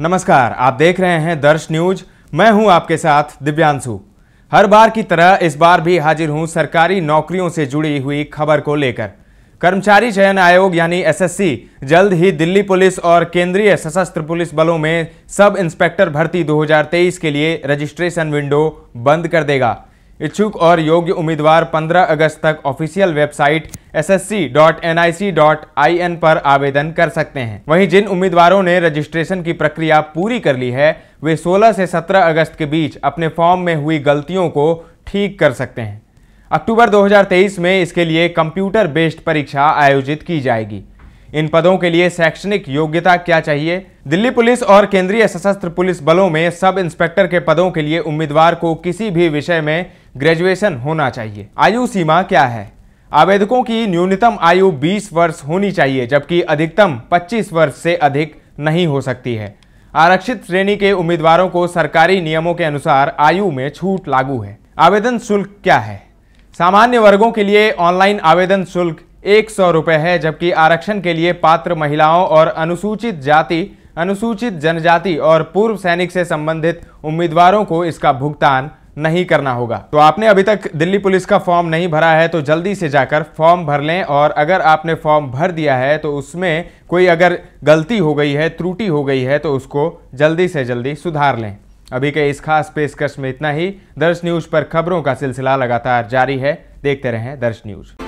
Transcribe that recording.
नमस्कार आप देख रहे हैं दर्श न्यूज मैं हूं आपके साथ दिव्यांशु हर बार की तरह इस बार भी हाजिर हूं सरकारी नौकरियों से जुड़ी हुई खबर को लेकर कर्मचारी चयन आयोग यानी एसएससी जल्द ही दिल्ली पुलिस और केंद्रीय सशस्त्र पुलिस बलों में सब इंस्पेक्टर भर्ती 2023 के लिए रजिस्ट्रेशन विंडो बंद कर देगा इच्छुक और योग्य उम्मीदवार 15 अगस्त तक ऑफिशियल वेबसाइट ssc.nic.in पर आवेदन कर सकते हैं वहीं जिन उम्मीदवारों ने रजिस्ट्रेशन की प्रक्रिया पूरी कर ली है वे 16 से 17 अगस्त के बीच अपने फॉर्म में हुई गलतियों को ठीक कर सकते हैं अक्टूबर 2023 में इसके लिए कंप्यूटर बेस्ड परीक्षा आयोजित की जाएगी इन पदों के लिए शैक्षणिक योग्यता क्या चाहिए दिल्ली पुलिस और केंद्रीय सशस्त्र पुलिस बलों में सब इंस्पेक्टर के पदों के लिए उम्मीदवार को किसी भी विषय में ग्रेजुएशन होना चाहिए आयु सीमा क्या है आवेदकों की न्यूनतम आयु 20 वर्ष होनी चाहिए जबकि अधिकतम 25 वर्ष से अधिक नहीं हो सकती है आरक्षित श्रेणी के उम्मीदवारों को सरकारी नियमों के अनुसार आयु में छूट लागू है आवेदन शुल्क क्या है सामान्य वर्गों के लिए ऑनलाइन आवेदन शुल्क एक सौ रुपये है जबकि आरक्षण के लिए पात्र महिलाओं और अनुसूचित जाति अनुसूचित जनजाति और पूर्व सैनिक से संबंधित उम्मीदवारों को इसका भुगतान नहीं करना होगा तो आपने अभी तक दिल्ली पुलिस का फॉर्म नहीं भरा है तो जल्दी से जाकर फॉर्म भर लें और अगर आपने फॉर्म भर दिया है तो उसमें कोई अगर गलती हो गई है त्रुटि हो गई है तो उसको जल्दी से जल्दी सुधार लें अभी के इस खास पेशकश में इतना ही दर्श न्यूज़ पर खबरों का सिलसिला लगातार जारी है देखते रहें दर्श न्यूज़